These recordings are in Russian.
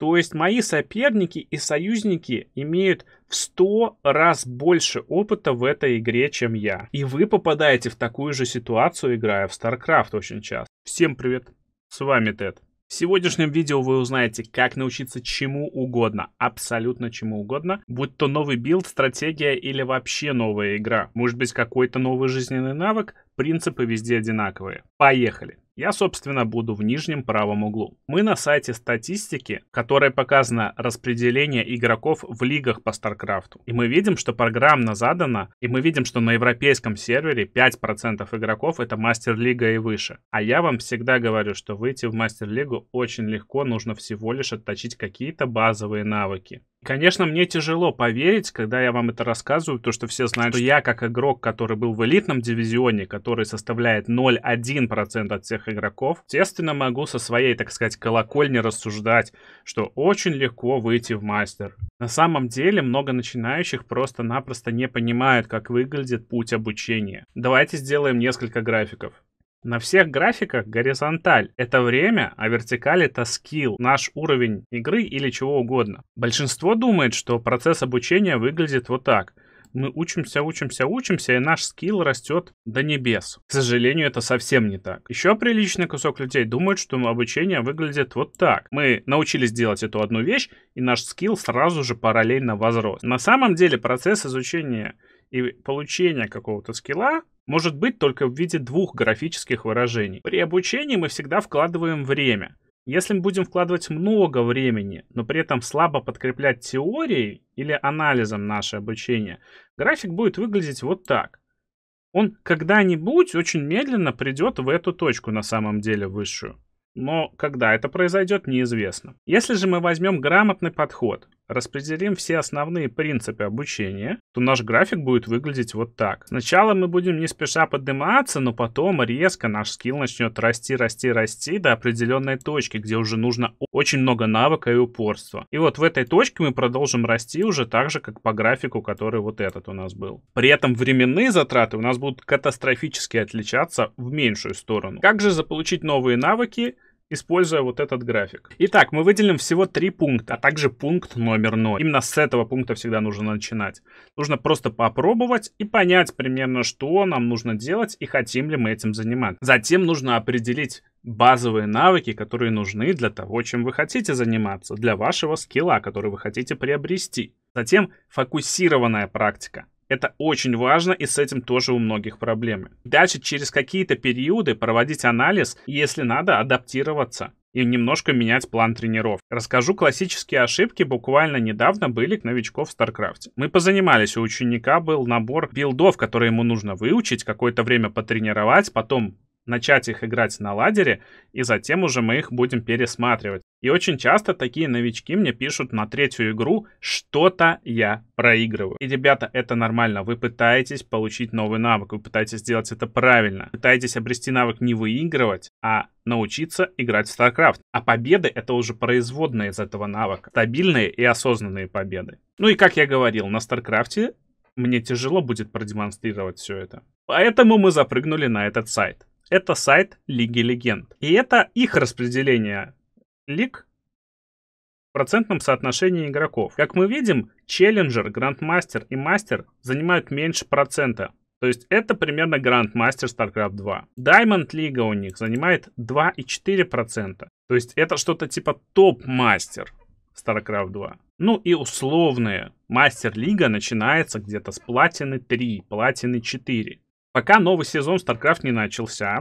То есть мои соперники и союзники имеют в 100 раз больше опыта в этой игре, чем я. И вы попадаете в такую же ситуацию, играя в StarCraft очень часто. Всем привет, с вами Тед. В сегодняшнем видео вы узнаете, как научиться чему угодно, абсолютно чему угодно, будь то новый билд, стратегия или вообще новая игра. Может быть какой-то новый жизненный навык, принципы везде одинаковые. Поехали! Я, собственно, буду в нижнем правом углу. Мы на сайте статистики, которой показано распределение игроков в лигах по StarCraft. И мы видим, что программно задано, и мы видим, что на европейском сервере 5% игроков это мастер-лига и выше. А я вам всегда говорю, что выйти в мастер-лигу очень легко, нужно всего лишь отточить какие-то базовые навыки. Конечно, мне тяжело поверить, когда я вам это рассказываю, то, что все знают, что я, как игрок, который был в элитном дивизионе, который составляет 0,1% от всех игроков, естественно, могу со своей, так сказать, колокольни рассуждать, что очень легко выйти в мастер. На самом деле, много начинающих просто-напросто не понимают, как выглядит путь обучения. Давайте сделаем несколько графиков. На всех графиках горизонталь — это время, а вертикаль — это скилл, наш уровень игры или чего угодно. Большинство думает, что процесс обучения выглядит вот так. Мы учимся, учимся, учимся, и наш скилл растет до небес. К сожалению, это совсем не так. Еще приличный кусок людей думают, что обучение выглядит вот так. Мы научились делать эту одну вещь, и наш скилл сразу же параллельно возрос. На самом деле процесс изучения и получение какого-то скилла может быть только в виде двух графических выражений. При обучении мы всегда вкладываем время. Если мы будем вкладывать много времени, но при этом слабо подкреплять теорией или анализом наше обучение, график будет выглядеть вот так. Он когда-нибудь очень медленно придет в эту точку на самом деле высшую. Но когда это произойдет, неизвестно. Если же мы возьмем грамотный подход, распределим все основные принципы обучения, то наш график будет выглядеть вот так. Сначала мы будем не спеша подниматься, но потом резко наш скилл начнет расти, расти, расти до определенной точки, где уже нужно очень много навыка и упорства. И вот в этой точке мы продолжим расти уже так же, как по графику, который вот этот у нас был. При этом временные затраты у нас будут катастрофически отличаться в меньшую сторону. Как же заполучить новые навыки? используя вот этот график. Итак, мы выделим всего три пункта, а также пункт номер 0. Именно с этого пункта всегда нужно начинать. Нужно просто попробовать и понять примерно, что нам нужно делать и хотим ли мы этим заниматься. Затем нужно определить базовые навыки, которые нужны для того, чем вы хотите заниматься, для вашего скилла, который вы хотите приобрести. Затем фокусированная практика. Это очень важно, и с этим тоже у многих проблемы. Дальше через какие-то периоды проводить анализ, и если надо, адаптироваться и немножко менять план тренировок. Расскажу классические ошибки, буквально недавно были к новичков в StarCraft. Мы позанимались, у ученика был набор билдов, которые ему нужно выучить, какое-то время потренировать, потом начать их играть на ладере, и затем уже мы их будем пересматривать. И очень часто такие новички мне пишут на третью игру, что-то я проигрываю. И, ребята, это нормально. Вы пытаетесь получить новый навык, вы пытаетесь сделать это правильно. Пытаетесь обрести навык не выигрывать, а научиться играть в StarCraft. А победы — это уже производные из этого навыка. Стабильные и осознанные победы. Ну и, как я говорил, на StarCraft мне тяжело будет продемонстрировать все это. Поэтому мы запрыгнули на этот сайт это сайт Лиги Легенд. И это их распределение лиг в процентном соотношении игроков. Как мы видим, Челленджер, Грандмастер и Мастер занимают меньше процента. То есть это примерно Грандмастер StarCraft 2. Diamond Лига у них занимает 2,4%. То есть это что-то типа топ-мастер StarCraft 2. Ну и условные. Мастер-лига начинается где-то с платины 3, платины 4. Пока новый сезон StarCraft не начался,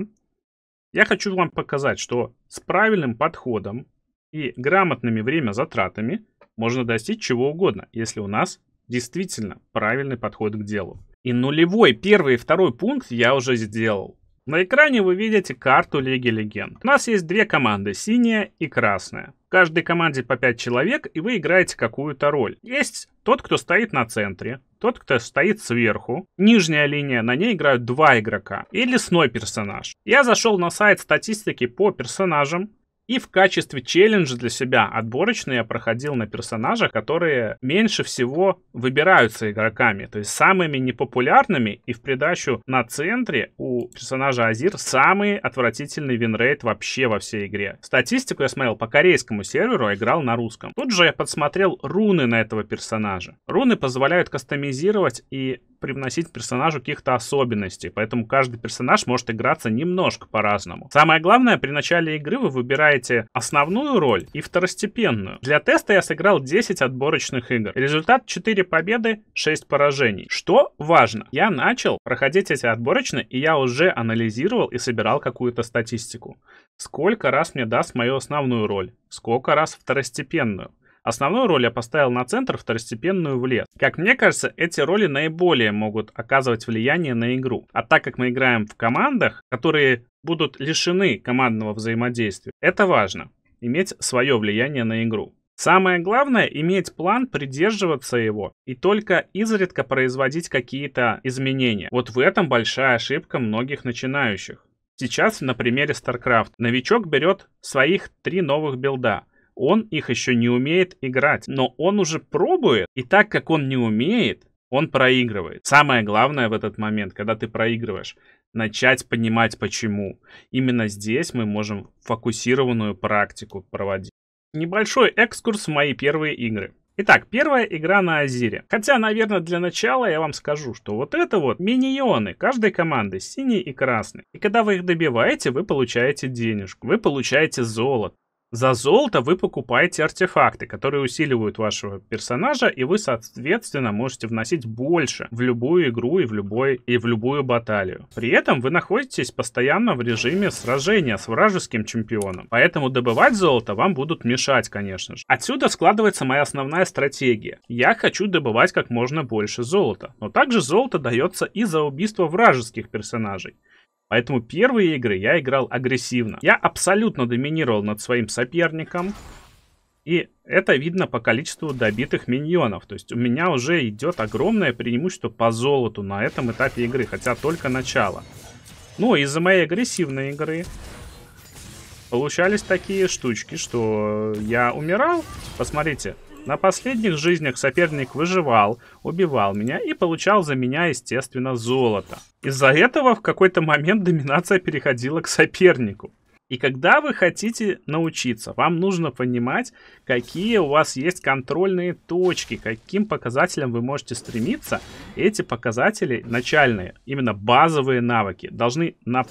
я хочу вам показать, что с правильным подходом и грамотными время затратами можно достичь чего угодно, если у нас действительно правильный подход к делу. И нулевой первый и второй пункт я уже сделал. На экране вы видите карту Лиги Легенд. У нас есть две команды, синяя и красная. В каждой команде по 5 человек, и вы играете какую-то роль. Есть тот, кто стоит на центре, тот, кто стоит сверху. Нижняя линия, на ней играют два игрока. И лесной персонаж. Я зашел на сайт статистики по персонажам. И в качестве челленджа для себя отборочно я проходил на персонажа, которые меньше всего выбираются игроками, то есть самыми непопулярными. И в придачу на центре у персонажа Азир самый отвратительный винрейт вообще во всей игре. Статистику я смотрел по корейскому серверу, а играл на русском. Тут же я подсмотрел руны на этого персонажа. Руны позволяют кастомизировать и привносить персонажу каких-то особенностей, поэтому каждый персонаж может играться немножко по-разному. Самое главное, при начале игры вы выбираете основную роль и второстепенную. Для теста я сыграл 10 отборочных игр. Результат 4 победы, 6 поражений. Что важно, я начал проходить эти отборочные, и я уже анализировал и собирал какую-то статистику. Сколько раз мне даст мою основную роль, сколько раз второстепенную. Основную роль я поставил на центр, второстепенную в лес. Как мне кажется, эти роли наиболее могут оказывать влияние на игру. А так как мы играем в командах, которые будут лишены командного взаимодействия, это важно, иметь свое влияние на игру. Самое главное — иметь план, придерживаться его и только изредка производить какие-то изменения. Вот в этом большая ошибка многих начинающих. Сейчас на примере StarCraft новичок берет своих три новых билда — он их еще не умеет играть, но он уже пробует, и так как он не умеет, он проигрывает. Самое главное в этот момент, когда ты проигрываешь, начать понимать почему. Именно здесь мы можем фокусированную практику проводить. Небольшой экскурс в мои первые игры. Итак, первая игра на Азире. Хотя, наверное, для начала я вам скажу, что вот это вот миньоны каждой команды, синий и красный. И когда вы их добиваете, вы получаете денежку, вы получаете золото. За золото вы покупаете артефакты, которые усиливают вашего персонажа, и вы, соответственно, можете вносить больше в любую игру и в, любой, и в любую баталию. При этом вы находитесь постоянно в режиме сражения с вражеским чемпионом, поэтому добывать золото вам будут мешать, конечно же. Отсюда складывается моя основная стратегия. Я хочу добывать как можно больше золота, но также золото дается и за убийство вражеских персонажей. Поэтому первые игры я играл агрессивно. Я абсолютно доминировал над своим соперником. И это видно по количеству добитых миньонов. То есть у меня уже идет огромное преимущество по золоту на этом этапе игры. Хотя только начало. Ну, из-за моей агрессивной игры получались такие штучки, что я умирал. Посмотрите, на последних жизнях соперник выживал, убивал меня и получал за меня, естественно, золото. Из-за этого в какой-то момент доминация переходила к сопернику. И когда вы хотите научиться, вам нужно понимать, какие у вас есть контрольные точки, каким показателям вы можете стремиться. Эти показатели начальные, именно базовые навыки, должны на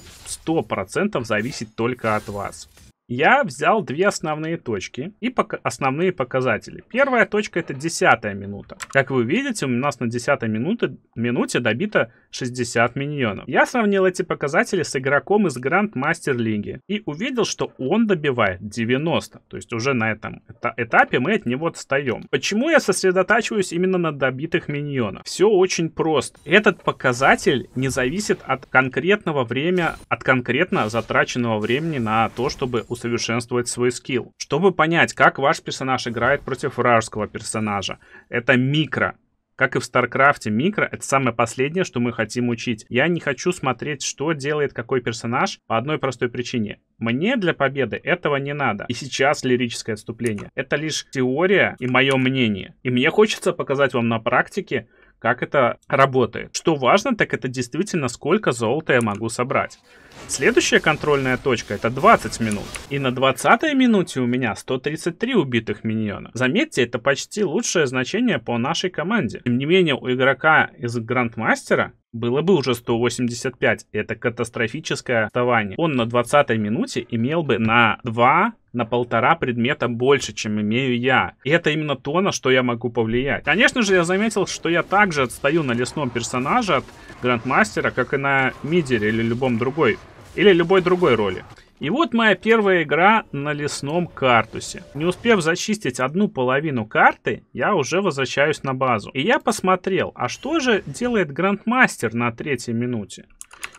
100% зависеть только от вас я взял две основные точки и пока основные показатели. Первая точка это десятая минута. Как вы видите, у нас на 10 минуте, минуте добито 60 миньонов. Я сравнил эти показатели с игроком из Гранд-мастер лиги и увидел, что он добивает 90. То есть уже на этом этапе мы от него отстаем. Почему я сосредотачиваюсь именно на добитых миньонах? Все очень просто. Этот показатель не зависит от конкретного времени, от конкретно затраченного времени на то, чтобы усовершенствовать свой скилл. Чтобы понять, как ваш персонаж играет против вражеского персонажа, это микро. Как и в Старкрафте, микро — это самое последнее, что мы хотим учить. Я не хочу смотреть, что делает какой персонаж по одной простой причине. Мне для победы этого не надо. И сейчас лирическое отступление. Это лишь теория и мое мнение. И мне хочется показать вам на практике, как это работает. Что важно, так это действительно сколько золота я могу собрать. Следующая контрольная точка это 20 минут. И на 20 минуте у меня 133 убитых миньона. Заметьте, это почти лучшее значение по нашей команде. Тем не менее, у игрока из Грандмастера было бы уже 185. Это катастрофическое отставание. Он на 20 минуте имел бы на 2 на полтора предмета больше, чем имею я. И это именно то, на что я могу повлиять. Конечно же, я заметил, что я также отстаю на лесном персонаже от Грандмастера, как и на Мидере или любом другой, или любой другой роли. И вот моя первая игра на лесном картусе. Не успев зачистить одну половину карты, я уже возвращаюсь на базу. И я посмотрел, а что же делает Грандмастер на третьей минуте?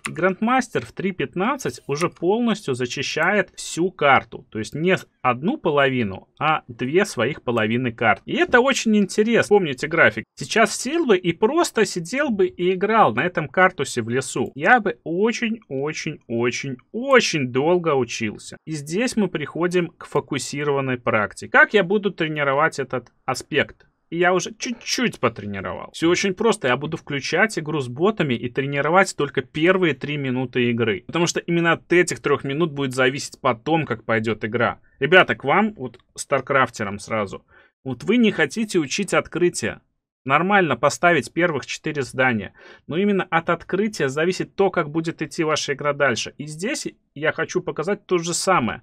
И Грандмастер в 3.15 уже полностью зачищает всю карту. То есть не одну половину, а две своих половины карт. И это очень интересно. Помните график. Сейчас сел бы и просто сидел бы и играл на этом картусе в лесу. Я бы очень-очень-очень-очень долго учился. И здесь мы приходим к фокусированной практике. Как я буду тренировать этот аспект? и я уже чуть-чуть потренировал. Все очень просто, я буду включать игру с ботами и тренировать только первые три минуты игры. Потому что именно от этих трех минут будет зависеть потом, как пойдет игра. Ребята, к вам, вот старкрафтерам сразу. Вот вы не хотите учить открытие. Нормально поставить первых четыре здания. Но именно от открытия зависит то, как будет идти ваша игра дальше. И здесь я хочу показать то же самое.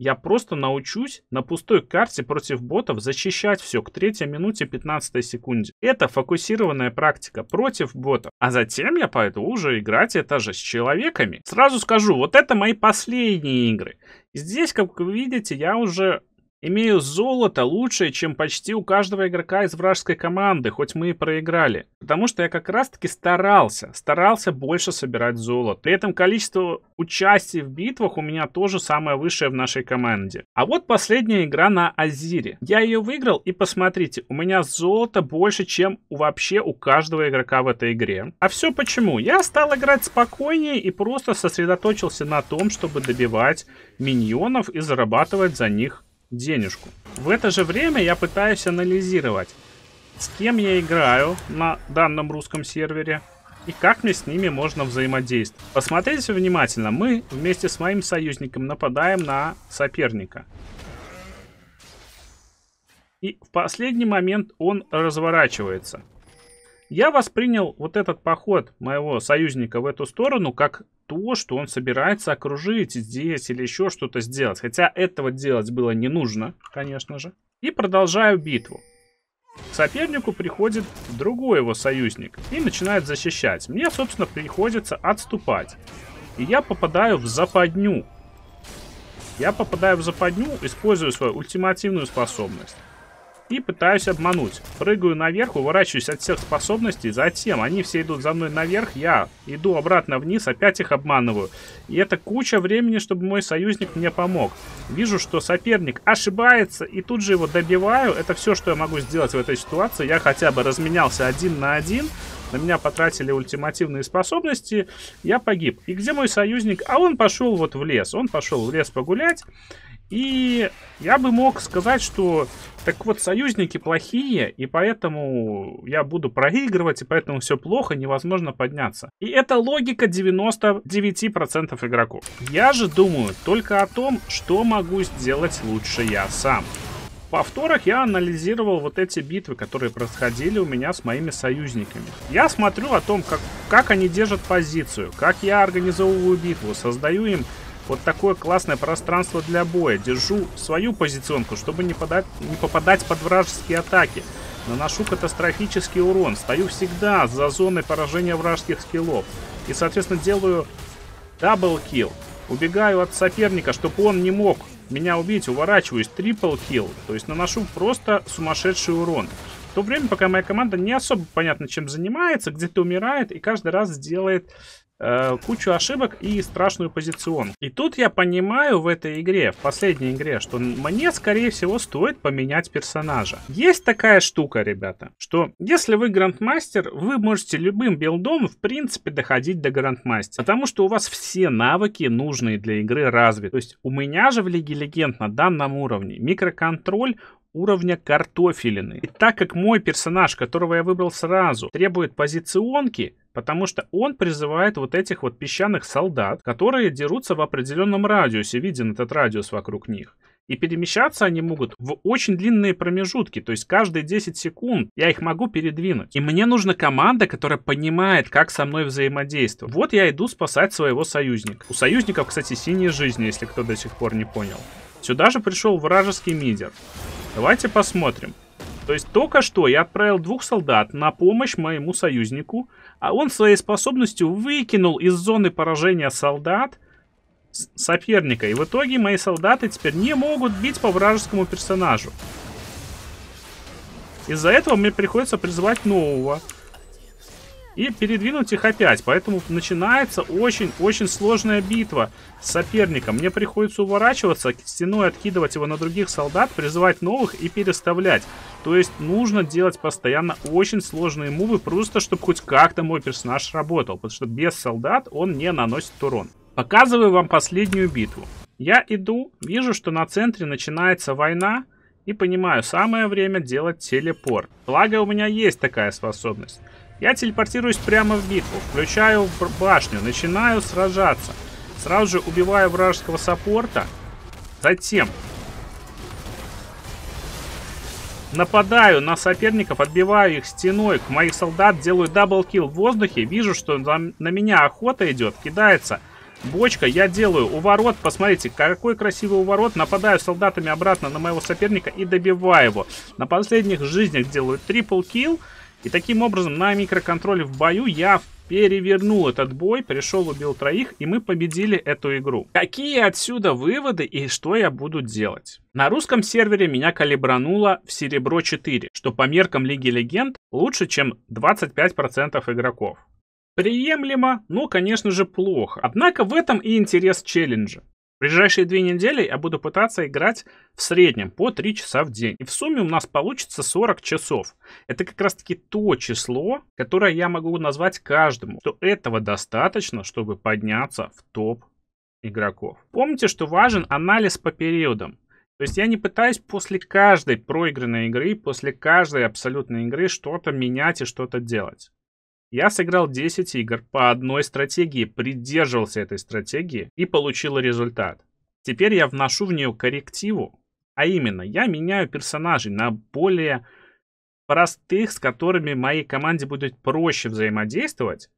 Я просто научусь на пустой карте против ботов защищать все к 3 минуте 15 секунде. Это фокусированная практика против ботов. А затем я пойду уже играть это же с человеками. Сразу скажу, вот это мои последние игры. Здесь, как вы видите, я уже Имею золото лучше, чем почти у каждого игрока из вражеской команды, хоть мы и проиграли. Потому что я как раз таки старался, старался больше собирать золото. При этом количество участий в битвах у меня тоже самое высшее в нашей команде. А вот последняя игра на Азире. Я ее выиграл и посмотрите, у меня золото больше, чем вообще у каждого игрока в этой игре. А все почему? Я стал играть спокойнее и просто сосредоточился на том, чтобы добивать миньонов и зарабатывать за них денежку. В это же время я пытаюсь анализировать, с кем я играю на данном русском сервере и как мне с ними можно взаимодействовать. Посмотрите внимательно, мы вместе с моим союзником нападаем на соперника. И в последний момент он разворачивается. Я воспринял вот этот поход моего союзника в эту сторону как то, что он собирается окружить здесь или еще что-то сделать. Хотя этого делать было не нужно, конечно же. И продолжаю битву. К сопернику приходит другой его союзник и начинает защищать. Мне, собственно, приходится отступать. И я попадаю в западню. Я попадаю в западню, использую свою ультимативную способность и пытаюсь обмануть. Прыгаю наверх, уворачиваюсь от всех способностей, затем они все идут за мной наверх, я иду обратно вниз, опять их обманываю. И это куча времени, чтобы мой союзник мне помог. Вижу, что соперник ошибается, и тут же его добиваю. Это все, что я могу сделать в этой ситуации. Я хотя бы разменялся один на один, на меня потратили ультимативные способности, я погиб. И где мой союзник? А он пошел вот в лес, он пошел в лес погулять. И я бы мог сказать, что так вот союзники плохие, и поэтому я буду проигрывать, и поэтому все плохо, невозможно подняться. И это логика 99% игроков. Я же думаю только о том, что могу сделать лучше я сам. В повторах я анализировал вот эти битвы, которые происходили у меня с моими союзниками. Я смотрю о том, как, как они держат позицию, как я организовываю битву, создаю им вот такое классное пространство для боя. Держу свою позиционку, чтобы не, подать, не попадать под вражеские атаки. Наношу катастрофический урон. Стою всегда за зоной поражения вражеских скиллов. И, соответственно, делаю дабл-килл. Убегаю от соперника, чтобы он не мог меня убить. Уворачиваюсь. Трипл-килл. То есть наношу просто сумасшедший урон. В то время, пока моя команда не особо понятно чем занимается, где-то умирает и каждый раз делает Э, кучу ошибок и страшную позицион. И тут я понимаю в этой игре, в последней игре, что мне, скорее всего, стоит поменять персонажа. Есть такая штука, ребята, что если вы грандмастер, вы можете любым билдом, в принципе, доходить до грандмастера. Потому что у вас все навыки, нужные для игры, развиты. То есть у меня же в Лиге Легенд на данном уровне микроконтроль уровня картофелины. И так как мой персонаж, которого я выбрал сразу, требует позиционки, потому что он призывает вот этих вот песчаных солдат, которые дерутся в определенном радиусе, виден этот радиус вокруг них. И перемещаться они могут в очень длинные промежутки, то есть каждые 10 секунд я их могу передвинуть. И мне нужна команда, которая понимает, как со мной взаимодействовать. Вот я иду спасать своего союзника. У союзников, кстати, синие жизни, если кто до сих пор не понял. Сюда же пришел вражеский мидер. Давайте посмотрим. То есть только что я отправил двух солдат на помощь моему союзнику, а он своей способностью выкинул из зоны поражения солдат соперника. И в итоге мои солдаты теперь не могут бить по вражескому персонажу. Из-за этого мне приходится призывать нового и передвинуть их опять. Поэтому начинается очень-очень сложная битва с соперником. Мне приходится уворачиваться, стеной откидывать его на других солдат, призывать новых и переставлять. То есть нужно делать постоянно очень сложные мувы, просто чтобы хоть как-то мой персонаж работал. Потому что без солдат он не наносит урон. Показываю вам последнюю битву. Я иду, вижу, что на центре начинается война и понимаю, самое время делать телепорт. Благо у меня есть такая способность. Я телепортируюсь прямо в битву, включаю башню, начинаю сражаться. Сразу же убиваю вражеского саппорта. Затем нападаю на соперников, отбиваю их стеной. К моих солдат делаю даблкил в воздухе. Вижу, что на меня охота идет, кидается. Бочка, я делаю уворот, посмотрите, какой красивый уворот. Нападаю солдатами обратно на моего соперника и добиваю его. На последних жизнях делаю трипл килл. И таким образом на микроконтроле в бою я перевернул этот бой, пришел, убил троих, и мы победили эту игру. Какие отсюда выводы и что я буду делать? На русском сервере меня калибрануло в серебро 4, что по меркам Лиги Легенд лучше, чем 25% игроков. Приемлемо, но, конечно же, плохо. Однако в этом и интерес челленджа. В ближайшие две недели я буду пытаться играть в среднем по 3 часа в день. И в сумме у нас получится 40 часов. Это как раз таки то число, которое я могу назвать каждому. Что этого достаточно, чтобы подняться в топ игроков. Помните, что важен анализ по периодам. То есть я не пытаюсь после каждой проигранной игры, после каждой абсолютной игры что-то менять и что-то делать. Я сыграл 10 игр по одной стратегии, придерживался этой стратегии и получил результат. Теперь я вношу в нее коррективу, а именно я меняю персонажей на более простых, с которыми моей команде будет проще взаимодействовать,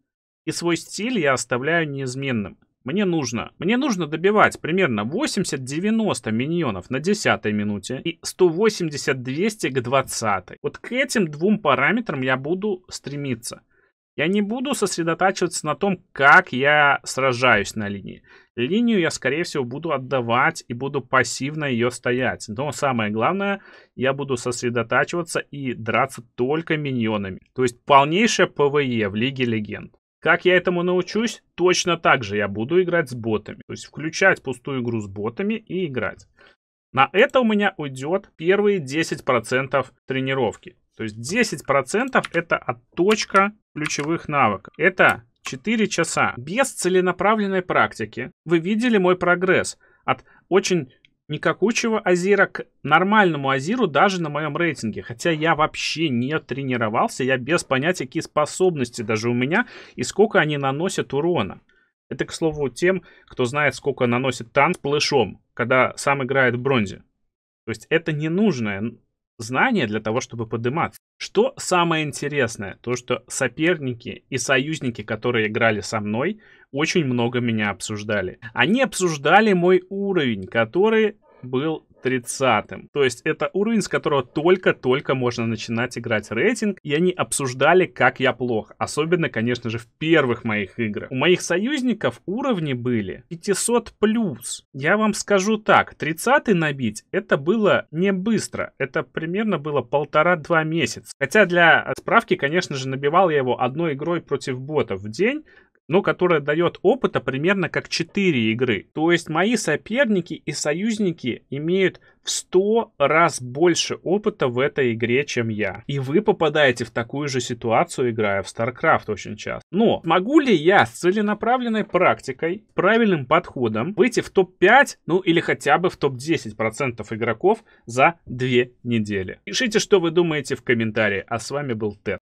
и свой стиль я оставляю неизменным. Мне нужно, мне нужно добивать примерно 80-90 миньонов на 10 минуте и 180-200 к 20. Вот к этим двум параметрам я буду стремиться. Я не буду сосредотачиваться на том, как я сражаюсь на линии. Линию я, скорее всего, буду отдавать и буду пассивно ее стоять. Но самое главное, я буду сосредотачиваться и драться только миньонами. То есть полнейшее ПВЕ в Лиге Легенд. Как я этому научусь? Точно так же я буду играть с ботами. То есть включать пустую игру с ботами и играть. На это у меня уйдет первые 10% тренировки. То есть 10% это отточка ключевых навыков. Это 4 часа. Без целенаправленной практики вы видели мой прогресс от очень никакучего Азира к нормальному Азиру даже на моем рейтинге. Хотя я вообще не тренировался, я без понятия, какие способности даже у меня и сколько они наносят урона. Это, к слову, тем, кто знает, сколько наносит танк плешом, когда сам играет в бронзе. То есть это ненужная знания для того, чтобы подниматься. Что самое интересное, то что соперники и союзники, которые играли со мной, очень много меня обсуждали. Они обсуждали мой уровень, который был 30-м. То есть это уровень, с которого только-только можно начинать играть рейтинг, и они обсуждали, как я плох. Особенно, конечно же, в первых моих играх. У моих союзников уровни были 500 плюс. Я вам скажу так, 30-й набить это было не быстро. Это примерно было полтора-два месяца. Хотя для э, справки, конечно же, набивал я его одной игрой против ботов в день, но ну, которая дает опыта примерно как 4 игры. То есть мои соперники и союзники имеют в 100 раз больше опыта в этой игре, чем я. И вы попадаете в такую же ситуацию, играя в StarCraft очень часто. Но могу ли я с целенаправленной практикой, правильным подходом выйти в топ-5, ну или хотя бы в топ-10% игроков за 2 недели? Пишите, что вы думаете в комментарии. А с вами был Тед.